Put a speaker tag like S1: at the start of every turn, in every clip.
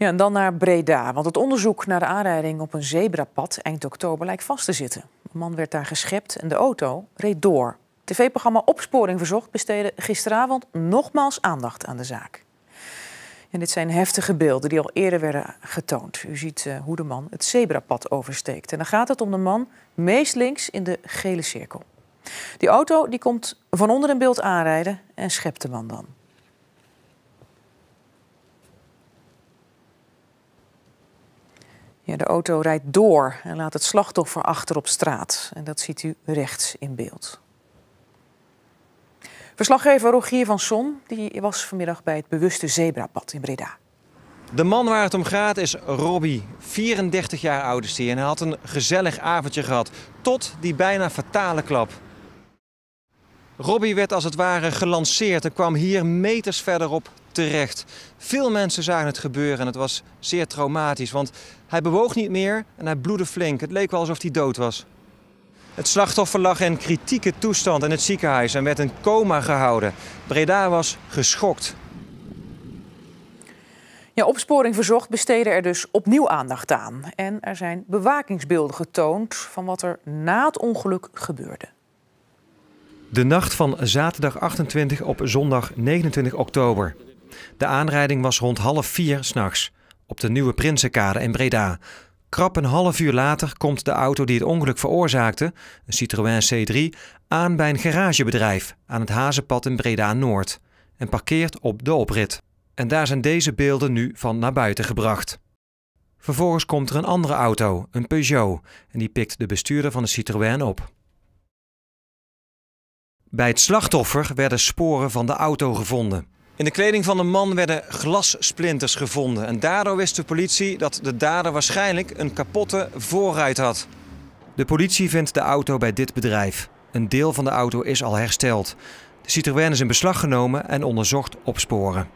S1: Ja, en dan naar Breda, want het onderzoek naar de aanrijding op een zebrapad eind oktober lijkt vast te zitten. De man werd daar geschept en de auto reed door. TV-programma Opsporing Verzocht besteedde gisteravond nogmaals aandacht aan de zaak. En dit zijn heftige beelden die al eerder werden getoond. U ziet eh, hoe de man het zebrapad oversteekt. En dan gaat het om de man meest links in de gele cirkel. Die auto die komt van onder een beeld aanrijden en schept de man dan. Ja, de auto rijdt door en laat het slachtoffer achter op straat. En dat ziet u rechts in beeld. Verslaggever Rogier van Son die was vanmiddag bij het bewuste zebrapad in Breda.
S2: De man waar het om gaat is Robbie. 34 jaar oud hij en hij had een gezellig avondje gehad. Tot die bijna fatale klap. Robbie werd als het ware gelanceerd en kwam hier meters verderop veel mensen zagen het gebeuren en het was zeer traumatisch, want hij bewoog niet meer en hij bloedde flink. Het leek wel alsof hij dood was. Het slachtoffer lag in kritieke toestand in het ziekenhuis en werd in coma gehouden. Breda was geschokt.
S1: Ja, opsporing verzocht besteden er dus opnieuw aandacht aan. En er zijn bewakingsbeelden getoond van wat er na het ongeluk gebeurde.
S2: De nacht van zaterdag 28 op zondag 29 oktober. De aanrijding was rond half vier s'nachts op de Nieuwe Prinsenkade in Breda. Krap een half uur later komt de auto die het ongeluk veroorzaakte, een Citroën C3, aan bij een garagebedrijf aan het Hazenpad in Breda Noord en parkeert op de oprit. En daar zijn deze beelden nu van naar buiten gebracht. Vervolgens komt er een andere auto, een Peugeot, en die pikt de bestuurder van de Citroën op. Bij het slachtoffer werden sporen van de auto gevonden. In de kleding van de man werden glassplinters gevonden. En daardoor wist de politie dat de dader waarschijnlijk een kapotte voorruit had. De politie vindt de auto bij dit bedrijf. Een deel van de auto is al hersteld. De Citroën is in beslag genomen en onderzocht op sporen.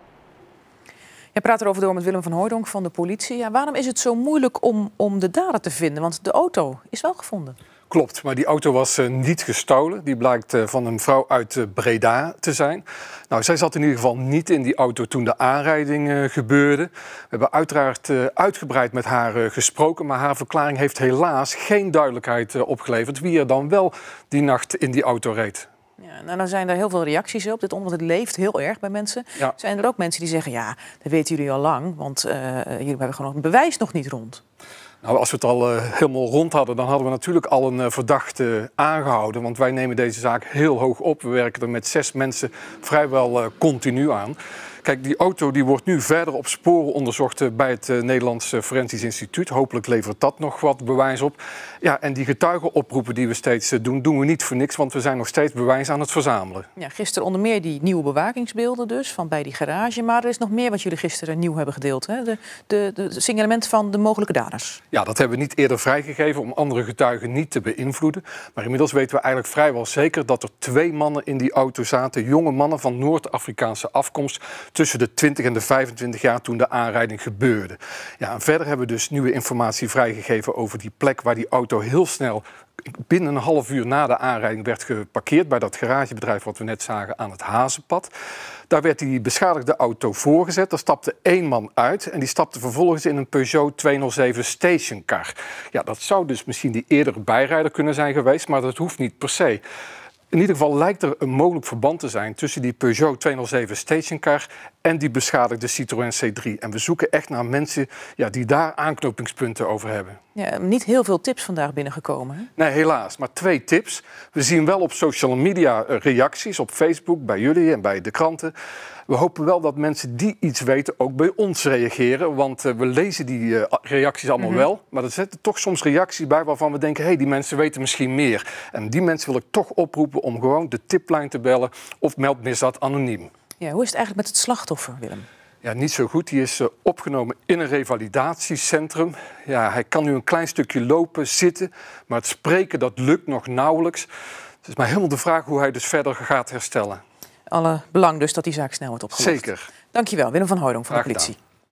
S1: Je praat erover door met Willem van Hooydonk van de politie. Ja, waarom is het zo moeilijk om, om de dader te vinden? Want de auto is wel gevonden.
S3: Klopt, maar die auto was eh, niet gestolen. Die blijkt eh, van een vrouw uit eh, Breda te zijn. Nou, zij zat in ieder geval niet in die auto toen de aanrijding gebeurde. We hebben uiteraard uitgebreid met haar gesproken, maar haar verklaring heeft helaas geen duidelijkheid opgeleverd wie er dan wel die nacht in die auto reed.
S1: Ja, nou, dan zijn er heel veel reacties op dit onderwerp. Het leeft heel erg bij mensen. Ja. Zijn er ook mensen die zeggen: Ja, dat weten jullie al lang, want jullie hebben gewoon het bewijs nog niet rond?
S3: Nou, als we het al eh, helemaal rond hadden, dan hadden we natuurlijk al een eh, verdachte eh, aangehouden. Want wij nemen deze zaak heel hoog op. We werken er met zes mensen vrijwel continu aan. Kijk, die auto die wordt nu verder op sporen onderzocht eh, bij het eh, Nederlandse eh, Forensisch Instituut. Hopelijk levert dat nog wat bewijs op. Ja, en die getuigenoproepen die we steeds doen, doen we niet voor niks, want we zijn nog steeds bewijs aan het verzamelen.
S1: Ja, gisteren onder meer die nieuwe bewakingsbeelden dus, van bij die garage. Maar er is nog meer wat jullie gisteren nieuw hebben gedeeld. Hè? De, de, de signalement van de mogelijke daders.
S3: Ja, dat hebben we niet eerder vrijgegeven om andere getuigen niet te beïnvloeden. Maar inmiddels weten we eigenlijk vrijwel zeker dat er twee mannen in die auto zaten. Jonge mannen van Noord-Afrikaanse afkomst tussen de 20 en de 25 jaar toen de aanrijding gebeurde. Ja, en verder hebben we dus nieuwe informatie vrijgegeven over die plek waar die auto heel snel binnen een half uur na de aanrijding werd geparkeerd bij dat garagebedrijf wat we net zagen aan het Hazenpad. Daar werd die beschadigde auto voorgezet. Daar stapte één man uit en die stapte vervolgens in een Peugeot 207 stationcar. Ja, dat zou dus misschien die eerdere bijrijder kunnen zijn geweest, maar dat hoeft niet per se. In ieder geval lijkt er een mogelijk verband te zijn tussen die Peugeot 207 stationcar en die beschadigde Citroën C3. En we zoeken echt naar mensen ja, die daar aanknopingspunten over hebben.
S1: Ja, niet heel veel tips vandaag binnengekomen.
S3: Nee, helaas. Maar twee tips. We zien wel op social media eh, reacties, op Facebook, bij jullie en bij de kranten. We hopen wel dat mensen die iets weten ook bij ons reageren. Want eh, we lezen die eh, reacties allemaal mhm. wel. Maar er zitten toch soms reacties bij waarvan we denken... hé, hey, die mensen weten misschien meer. En die mensen wil ik toch oproepen om gewoon de tiplijn te bellen... of meld misdaad anoniem.
S1: Ja, hoe is het eigenlijk met het slachtoffer, Willem?
S3: Ja, niet zo goed. Die is eh, opgenomen in een revalidatiecentrum. Ja, hij kan nu een klein stukje lopen, zitten, maar het spreken dat lukt nog nauwelijks. Het is maar helemaal de vraag hoe hij dus verder gaat herstellen.
S1: Alle belang dus dat die zaak snel wordt opgelost. Zeker. Dankjewel, Willem van Hooydonk van de politie.